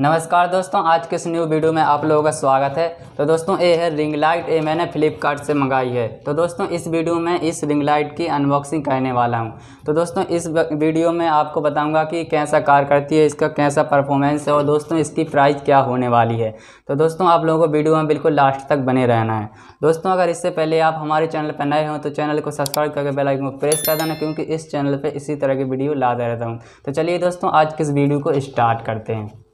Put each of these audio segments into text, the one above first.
नमस्कार दोस्तों आज के इस न्यू वीडियो में आप लोगों का स्वागत है तो दोस्तों ये है रिंग लाइट ये मैंने फ्लिपकार्ट से मंगाई है तो दोस्तों इस वीडियो में इस रिंग लाइट की अनबॉक्सिंग करने वाला हूँ तो दोस्तों इस वीडियो में आपको बताऊँगा कि कैसा कार करती है इसका कैसा परफॉर्मेंस है और दोस्तों इसकी प्राइस क्या होने वाली है तो दोस्तों आप लोगों को वीडियो में बिल्कुल लास्ट तक बने रहना है दोस्तों अगर इससे पहले आप हमारे चैनल पर नए हों तो चैनल को सब्सक्राइब करके बेलाइक को प्रेस कर देना क्योंकि इस चैनल पर इसी तरह की वीडियो लाता रहता हूँ तो चलिए दोस्तों आज किस वीडियो को स्टार्ट करते हैं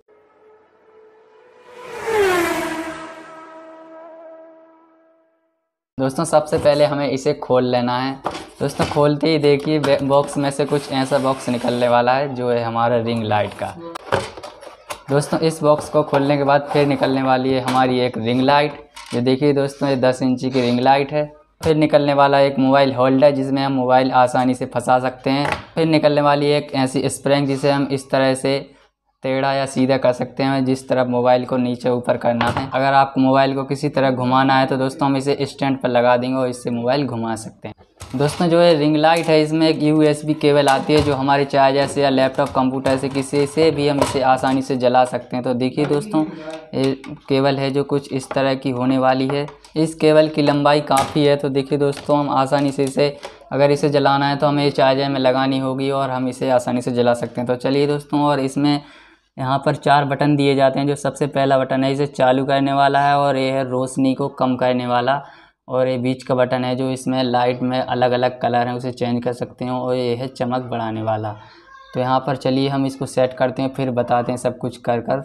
दोस्तों सबसे पहले हमें इसे खोल लेना है दोस्तों खोलते ही देखिए बॉक्स में से कुछ ऐसा बॉक्स निकलने वाला है जो है हमारा रिंग लाइट का दोस्तों इस बॉक्स को खोलने के बाद फिर निकलने वाली है हमारी एक रिंग लाइट ये देखिए दोस्तों ये दस इंची की रिंग लाइट है फिर निकलने वाला एक मोबाइल होल्डर जिसमें हम मोबाइल आसानी से फंसा सकते हैं फिर निकलने वाली एक ऐसी स्प्रिंग जिसे हम इस तरह से टेढ़ा या सीधा कर सकते हैं जिस तरफ मोबाइल को नीचे ऊपर करना है अगर आपको मोबाइल को किसी तरह घुमाना है तो दोस्तों हम इसे स्टैंड पर लगा देंगे और इससे मोबाइल घुमा सकते हैं दोस्तों जो है रिंग लाइट है इसमें एक बी केबल आती है जो हमारे चार्जर से या लैपटॉप कंप्यूटर से किसी से भी हम इसे आसानी से जला सकते हैं तो देखिए दोस्तों केबल है जो कुछ इस तरह की होने वाली है इस केबल की लंबाई काफ़ी है तो देखिए दोस्तों हम आसानी से इसे अगर इसे जलाना है तो हमें चार्जर में लगानी होगी और हम इसे आसानी से जला सकते हैं तो चलिए दोस्तों और इसमें यहाँ पर चार बटन दिए जाते हैं जो सबसे पहला बटन है इसे चालू करने वाला है और ये है रोशनी को कम करने वाला और ये बीच का बटन है जो इसमें लाइट में अलग अलग कलर हैं उसे चेंज कर सकते हैं और ये है चमक बढ़ाने वाला तो यहाँ पर चलिए हम इसको सेट करते हैं फिर बताते हैं सब कुछ कर कर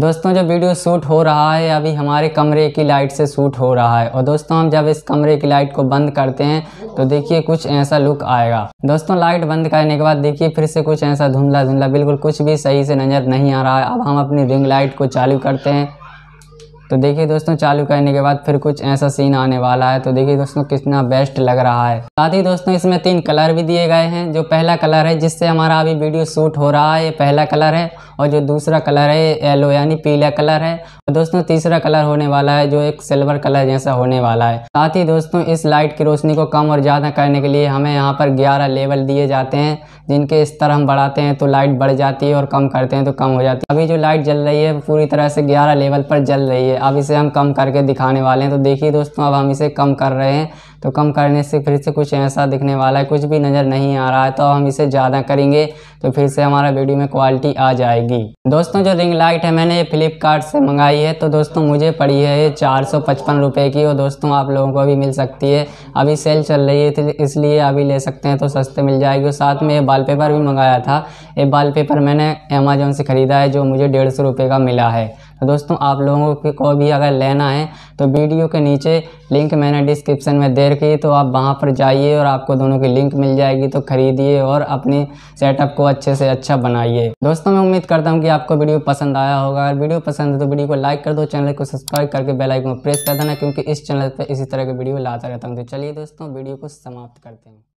दोस्तों जो वीडियो शूट हो रहा है अभी हमारे कमरे की लाइट से शूट हो रहा है और दोस्तों हम जब इस कमरे की लाइट को बंद करते हैं तो देखिए कुछ ऐसा लुक आएगा दोस्तों लाइट बंद करने के बाद देखिए फिर से कुछ ऐसा धुंधला धुंधला बिल्कुल कुछ भी सही से नज़र नहीं आ रहा है अब हम अपनी रिंग लाइट को चालू करते हैं तो देखिए दोस्तों चालू करने के बाद फिर कुछ ऐसा सीन आने वाला है तो देखिए दोस्तों कितना बेस्ट लग रहा है साथ ही दोस्तों इसमें तीन कलर भी दिए गए हैं जो पहला कलर है जिससे हमारा अभी वीडियो शूट हो रहा है ये पहला कलर है और जो दूसरा कलर है येलो यानी पीला कलर है और दोस्तों तीसरा कलर होने वाला है जो एक सिल्वर कलर जैसा होने वाला है साथ ही दोस्तों इस लाइट की रोशनी को कम और ज़्यादा करने के लिए हमें यहाँ पर ग्यारह लेवल दिए जाते हैं जिनके स्तर हम बढ़ाते हैं तो लाइट बढ़ जाती है और कम करते हैं तो कम हो जाती है अभी जो लाइट जल रही है पूरी तरह से ग्यारह लेवल पर जल रही है है अब इसे हम कम करके दिखाने वाले हैं तो देखिए दोस्तों अब हम इसे कम कर रहे हैं तो कम करने से फिर से कुछ ऐसा दिखने वाला है कुछ भी नज़र नहीं आ रहा है तो हम इसे ज़्यादा करेंगे तो फिर से हमारा वीडियो में क्वालिटी आ जाएगी दोस्तों जो रिंग लाइट है मैंने ये फ्लिपकार्ट से मंगाई है तो दोस्तों मुझे पड़ी है ये चार सौ पचपन रुपये की और दोस्तों आप लोगों को अभी मिल सकती है अभी सेल चल रही है इसलिए अभी ले सकते हैं तो सस्ते मिल जाएगी और साथ में ये पेपर भी मंगाया था ये पेपर मैंने अमेजोन से ख़रीदा है जो मुझे डेढ़ सौ रुपये का मिला है तो दोस्तों आप लोगों के को भी अगर लेना है तो वीडियो के नीचे लिंक मैंने डिस्क्रिप्शन में दे रखी तो आप वहाँ पर जाइए और आपको दोनों की लिंक मिल जाएगी तो खरीदिए और अपने सेटअप को अच्छे से अच्छा बनाइए दोस्तों मैं उम्मीद करता हूँ कि आपको वीडियो पसंद आया होगा अगर वीडियो पसंद है तो वीडियो को लाइक कर दो चैनल को सब्सक्राइब करके बेलाइक में प्रेस कर देना क्योंकि इस चैनल पर इसी तरह के वीडियो लाता रहता हूँ तो चलिए दोस्तों वीडियो को समाप्त करते हैं